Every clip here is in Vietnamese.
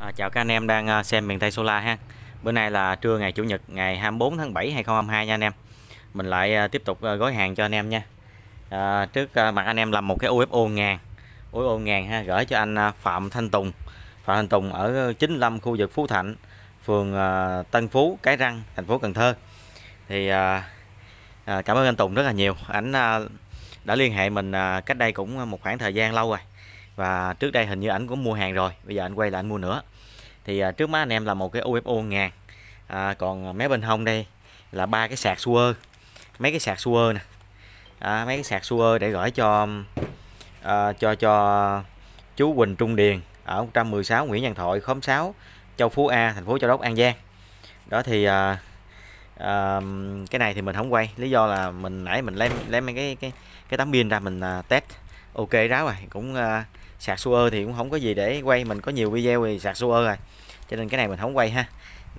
À, chào các anh em đang à, xem miền Tây Solar ha. Bữa nay là trưa ngày chủ nhật ngày 24 tháng 7 2022 nha anh em. Mình lại à, tiếp tục à, gói hàng cho anh em nha. À, trước mặt anh em làm một cái UFO ngàn. UFO ngàn ha gửi cho anh Phạm Thanh Tùng. Phạm Thanh Tùng ở 95 khu vực Phú Thạnh, phường Tân Phú, Cái Răng, thành phố Cần Thơ. Thì à, cảm ơn anh Tùng rất là nhiều. Anh đã liên hệ mình cách đây cũng một khoảng thời gian lâu rồi và trước đây hình như ảnh cũng mua hàng rồi bây giờ anh quay lại anh mua nữa thì à, trước mắt anh em là một cái UFO ngàn à, còn mé bên hông đây là ba cái sạc suơ mấy cái sạc suơ nè à, mấy cái sạc suơ để gửi cho à, cho cho chú Quỳnh Trung Điền ở 116 Nguyễn Văn Thội khóm 6 Châu Phú A thành phố Châu Đốc An Giang đó thì à, à, cái này thì mình không quay lý do là mình nãy mình lấy lấy mấy cái cái cái tấm pin ra mình à, test ok ráo rồi cũng à, sạc suơ thì cũng không có gì để quay mình có nhiều video thì sạc suơ rồi cho nên cái này mình không quay ha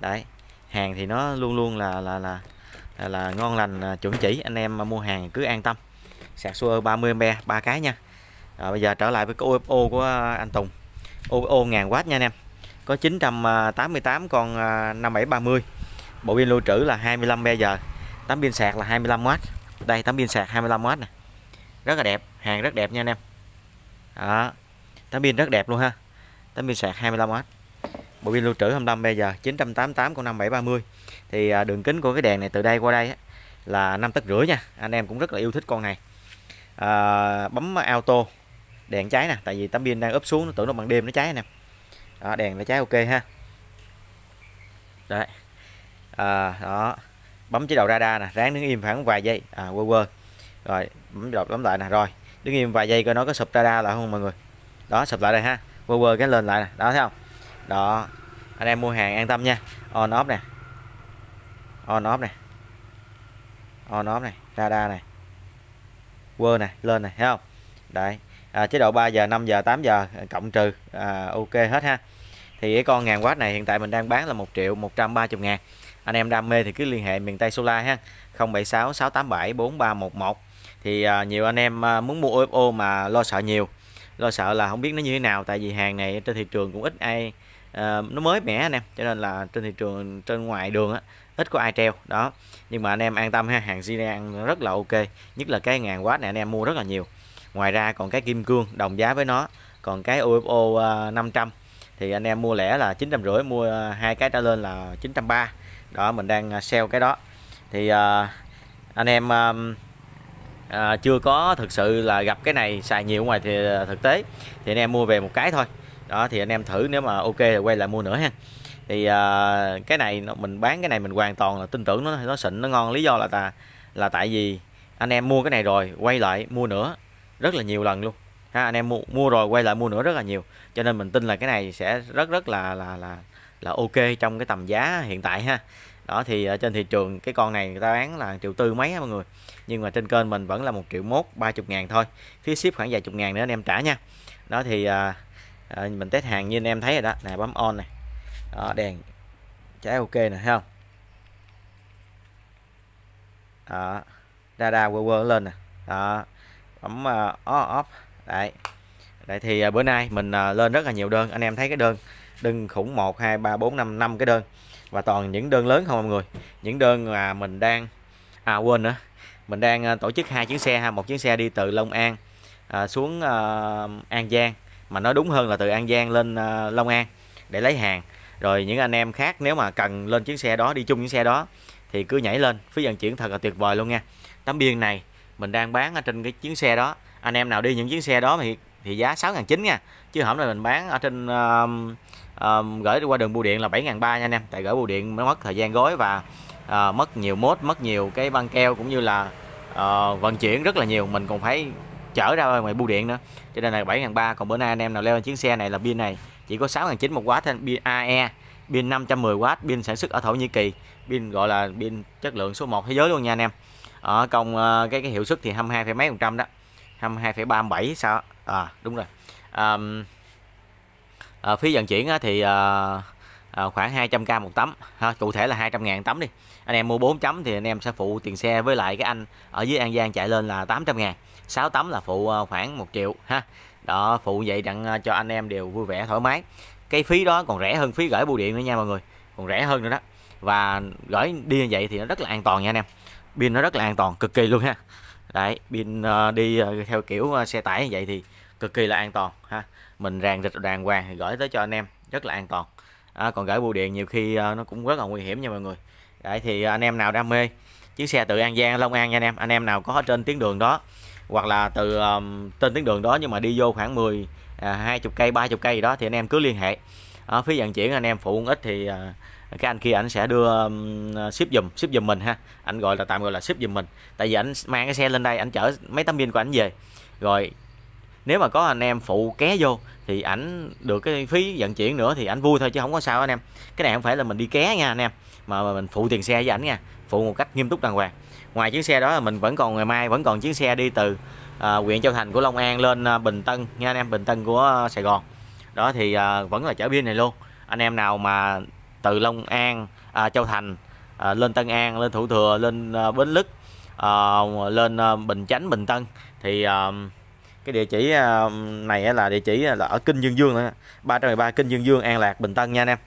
đấy hàng thì nó luôn luôn là là là là, là ngon lành à, chuẩn chỉ anh em mua hàng cứ an tâm sạc suơ 30 ampe ba cái nha à, bây giờ trở lại với cái UFO của anh Tùng UFO ngàn watt nha anh em có 988 con 5730 à, bộ pin lưu trữ là 25 ampe giờ 8 pin sạc là 25W đây 8 pin sạc 25W nè rất là đẹp hàng rất đẹp nha anh em đó tấm pin rất đẹp luôn ha tấm pin sạc 25W bộ pin lưu trữ 25 giờ 988 con 5730 thì à, đường kính của cái đèn này từ đây qua đây là năm tấc rưỡi nha anh em cũng rất là yêu thích con này à, bấm auto đèn cháy nè tại vì tấm pin đang úp xuống nó tưởng nó bằng đêm nó cháy nè đó, đèn nó cháy ok ha đấy à, đó bấm chế độ radar nè ráng đứng im khoảng vài giây à quơ quơ rồi bấm chế độ lại nè rồi đứng im vài giây coi nó có sụp radar là không mọi người đó sập lại đây ha vừa vừa cái lên lại này. đó thấy không đó anh em mua hàng an tâm nha on off nè on off nè on off này radar này quơ này lên này thấy không đấy à, chế độ 3 giờ 5 giờ 8 giờ ờ, cộng trừ à, ok hết ha thì cái con ngàn watt này hiện tại mình đang bán là 1 triệu 130 ngàn anh em đam mê thì cứ liên hệ miền Tây Solar ha 076 687 4311 thì à, nhiều anh em à, muốn mua UFO mà lo sợ nhiều lo sợ là không biết nó như thế nào tại vì hàng này trên thị trường cũng ít ai uh, nó mới mẻ anh em cho nên là trên thị trường trên ngoài đường á ít có ai treo đó nhưng mà anh em an tâm ha hàng Zilean rất là ok nhất là cái ngàn quá này anh em mua rất là nhiều ngoài ra còn cái kim cương đồng giá với nó còn cái UFO uh, 500 thì anh em mua lẻ là 950 mua ờ, hai cái trở lên là 930 đó mình đang ờ, sell cái đó thì uh, anh em um, à, chưa có thực sự là gặp cái này xài nhiều ngoài thì à, thực tế thì anh em mua về một cái thôi đó thì anh em thử nếu mà ok thì quay lại mua nữa ha thì à, cái này nó mình bán cái này mình hoàn toàn là tin tưởng nó nó xịn nó ngon lý do là ta là tại vì anh em mua cái này rồi quay lại mua nữa rất là nhiều lần luôn ha anh em mua mua rồi quay lại mua nữa rất là nhiều cho nên mình tin là cái này sẽ rất rất là là là là ok trong cái tầm giá hiện tại ha đó thì ở ờ, trên thị trường cái con này người ta bán là triệu tư mấy á mọi người nhưng mà trên kênh mình vẫn là một triệu mốt ba chục ngàn thôi phí ship khoảng vài chục ngàn nữa anh em trả nha đó thì à, mình test hàng như anh em thấy rồi đó nè bấm on này đó đèn trái ok nè thấy không đó radar quơ quơ lên nè đó bấm uh, off, off. đấy Đấy thì bữa nay mình lên rất là nhiều đơn, anh em thấy cái đơn đừng khủng 1 2 3 4 5 5 cái đơn và toàn những đơn lớn không à mọi người những đơn mà mình đang à quên nữa mình đang à, tổ chức hai chuyến xe ha một chuyến xe đi từ Long An à, xuống à, An Giang mà nói đúng hơn là từ An Giang lên à, Long An để lấy hàng rồi những anh em khác nếu mà cần lên chuyến xe đó đi chung chuyến xe đó thì cứ nhảy lên phí vận chuyển thật là tuyệt vời luôn nha tấm biên này mình đang bán ở trên cái chuyến xe đó anh em nào đi những chuyến xe đó thì thì giá 6.900 nha chứ hổng là mình bán ở trên um, um, gửi qua đường bưu điện là 7.300 nha anh em tại gửi bưu điện nó mất thời gian gói và uh, mất nhiều mốt mất nhiều cái băng keo cũng như là uh, vận chuyển rất là nhiều mình còn phải chở ra ngoài bưu điện nữa cho nên là 7.300 còn bữa nay anh em nào leo lên chiếc xe này là pin này chỉ có 6.900 một watt thanh pin AE pin 510W pin sản xuất ở Thổ Nhĩ Kỳ pin gọi là pin chất lượng số 1 thế giới luôn nha anh em ở công ờ, cái cái hiệu suất thì 22, mấy phần trăm đó 22,37 sao à đúng rồi à, à, phí vận chuyển thì à, à, khoảng 200k một tấm ha, cụ thể là 200 ngàn tấm đi anh em mua 4 chấm thì anh em sẽ phụ tiền xe với lại cái anh ở dưới An Giang chạy lên là 800 ngàn 6 tấm là phụ khoảng 1 triệu ha đó phụ vậy đặng cho anh em đều vui vẻ thoải mái cái phí đó còn rẻ hơn phí gửi bưu điện nữa nha mọi người còn rẻ hơn nữa đó và gửi đi như vậy thì nó rất là an toàn nha anh em pin nó rất là an toàn cực kỳ luôn ha đấy pin ờ, đi ờ, theo kiểu ờ, xe tải như vậy thì cực kỳ là an toàn ha mình ràng rịch đàng hoàng thì gửi tới cho anh em rất là an toàn à, còn gửi bưu điện nhiều khi nó cũng rất là nguy hiểm nha mọi người đấy thì anh em nào đam mê chiếc xe từ An Giang Long An nha anh em anh em nào có trên tuyến đường đó hoặc là từ um, trên tuyến đường đó nhưng mà đi vô khoảng 10 à, hai chục cây ba chục cây gì đó thì anh em cứ liên hệ à, phí vận chuyển anh em phụ ít thì à, cái anh kia ảnh sẽ đưa à, ship dùm ship dùm mình ha anh gọi là tạm gọi là ship dùm mình tại vì anh mang cái xe lên đây anh chở mấy tấm pin của anh về rồi nếu mà có anh em phụ ké vô thì ảnh được cái phí vận chuyển nữa thì ảnh vui thôi chứ không có sao anh em cái này không phải là mình đi ké nha anh em mà mình phụ tiền xe với ảnh nha phụ một cách nghiêm túc đàng hoàng ngoài chiếc xe đó là mình vẫn còn ngày mai vẫn còn chiếc xe đi từ à, huyện à, Châu Thành của Long An lên à, Bình Tân nha anh em Bình Tân của Sài Gòn đó thì à, vẫn là chở pin này luôn anh em nào mà từ Long An à, Châu Thành à, lên Tân An lên Thủ Thừa lên à, Bến Lức à, lên à, Bình Chánh Bình Tân thì à, cái địa chỉ à, này là địa chỉ là ở Kinh Dương Dương ba trăm ba Kinh Dương Dương An Lạc Bình Tân nha anh em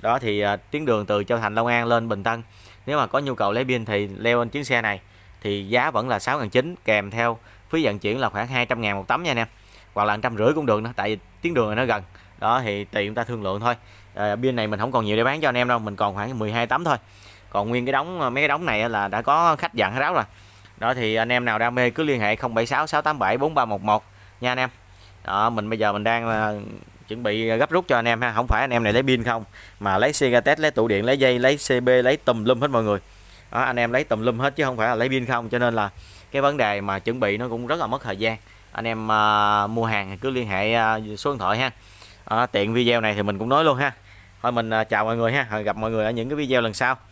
đó thì à, tuyến đường từ Châu Thành Long An lên Bình Tân nếu mà có nhu cầu lấy pin thì leo lên chuyến xe này thì giá vẫn là 6 chín kèm theo phí vận chuyển là khoảng 200 ngàn một tấm nha anh em hoặc là trăm rưỡi cũng được nữa tại vì tuyến đường này nó gần đó thì tùy chúng ta thương lượng thôi à, này mình không còn nhiều để bán cho anh em đâu mình còn khoảng 12 tấm thôi còn nguyên cái đóng ờ, mấy cái đóng này là đã có khách dặn ráo rồi đó thì anh em nào đam mê cứ liên hệ 076 687 4311 nha anh em đó mình bây giờ mình đang uh, chuẩn bị gấp rút cho anh em ha không phải anh em này lấy pin không mà lấy xe test lấy tụ điện lấy dây lấy cb lấy tùm lum hết mọi người đó, anh em lấy tùm lum hết chứ không phải là lấy pin không cho nên là cái vấn đề mà chuẩn bị nó cũng rất là mất thời gian anh em à, mua hàng thì cứ liên hệ à, số điện thoại ha à, tiện video này thì mình cũng nói luôn ha thôi mình à, chào mọi người ha rồi gặp mọi người ở những cái video lần sau